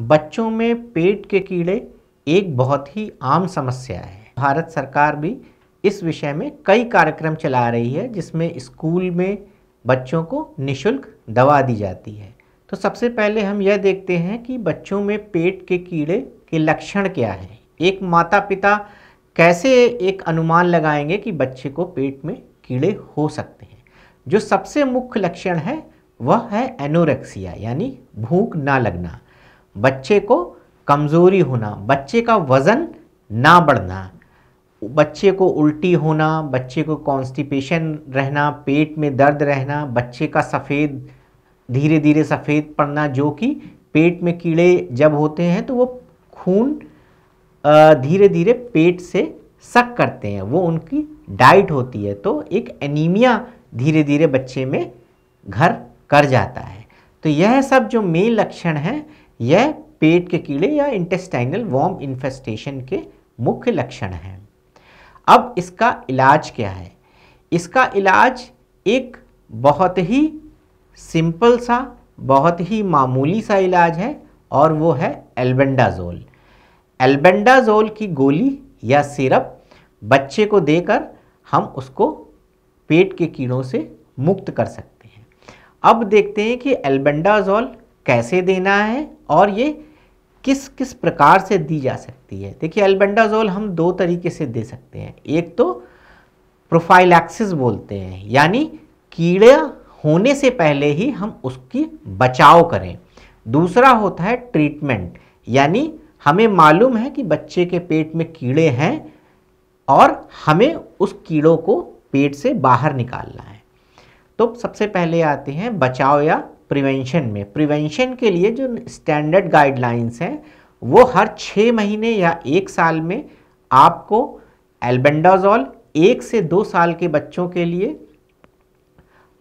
बच्चों में पेट के कीड़े एक बहुत ही आम समस्या है भारत सरकार भी इस विषय में कई कार्यक्रम चला रही है जिसमें स्कूल में बच्चों को निशुल्क दवा दी जाती है तो सबसे पहले हम यह देखते हैं कि बच्चों में पेट के कीड़े के लक्षण क्या हैं एक माता पिता कैसे एक अनुमान लगाएंगे कि बच्चे को पेट में कीड़े हो सकते हैं जो सबसे मुख्य लक्षण है वह है एनोरेक्सिया यानी भूख ना लगना बच्चे को कमज़ोरी होना बच्चे का वज़न ना बढ़ना बच्चे को उल्टी होना बच्चे को कॉन्स्टिपेशन रहना पेट में दर्द रहना बच्चे का सफ़ेद धीरे धीरे सफ़ेद पड़ना जो कि पेट में कीड़े जब होते हैं तो वो खून धीरे धीरे पेट से सक करते हैं वो उनकी डाइट होती है तो एक एनीमिया धीरे धीरे बच्चे में घर कर जाता है तो यह सब जो मेन लक्षण हैं यह पेट के कीड़े या इंटेस्टाइनल वॉम इन्फेस्टेशन के मुख्य लक्षण हैं अब इसका इलाज क्या है इसका इलाज एक बहुत ही सिंपल सा बहुत ही मामूली सा इलाज है और वो है एल्बेंडाजोल एल्बेंडाजोल की गोली या सिरप बच्चे को देकर हम उसको पेट के कीड़ों से मुक्त कर सकते हैं अब देखते हैं कि एल्बेंडाजोल कैसे देना है और ये किस किस प्रकार से दी जा सकती है देखिए एल्बेंडाजोल हम दो तरीके से दे सकते हैं एक तो प्रोफाइलैक्सिस बोलते हैं यानी कीड़ा होने से पहले ही हम उसकी बचाव करें दूसरा होता है ट्रीटमेंट यानी हमें मालूम है कि बच्चे के पेट में कीड़े हैं और हमें उस कीड़ों को पेट से बाहर निकालना है तो सबसे पहले आते हैं बचाव या प्रिवेंशन में प्रिवेंशन के लिए जो स्टैंडर्ड गाइडलाइंस हैं वो हर छः महीने या एक साल में आपको एल्बेंडाजॉल एक से दो साल के बच्चों के लिए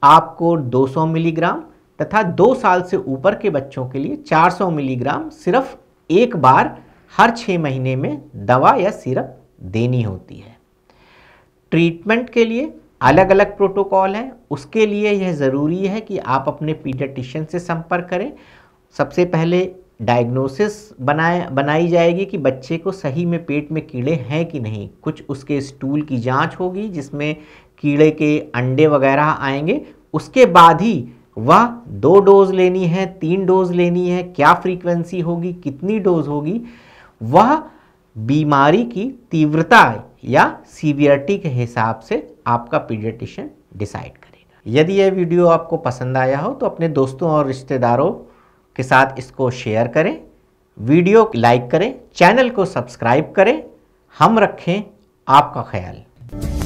आपको 200 मिलीग्राम तथा दो साल से ऊपर के बच्चों के लिए 400 मिलीग्राम सिर्फ एक बार हर छः महीने में दवा या सिरप देनी होती है ट्रीटमेंट के लिए अलग अलग प्रोटोकॉल हैं उसके लिए यह ज़रूरी है कि आप अपने पीडियाटिशियन से संपर्क करें सबसे पहले डायग्नोसिस बनाए बनाई जाएगी कि बच्चे को सही में पेट में कीड़े हैं कि नहीं कुछ उसके स्टूल की जांच होगी जिसमें कीड़े के अंडे वगैरह आएंगे उसके बाद ही वह दो डोज लेनी है तीन डोज लेनी है क्या फ्रीक्वेंसी होगी कितनी डोज होगी वह बीमारी की तीव्रता या सीवियरिटी के हिसाब से आपका पीडियटिशियन डिसाइड करेगा यदि यह वीडियो आपको पसंद आया हो तो अपने दोस्तों और रिश्तेदारों के साथ इसको शेयर करें वीडियो लाइक करें चैनल को सब्सक्राइब करें हम रखें आपका ख्याल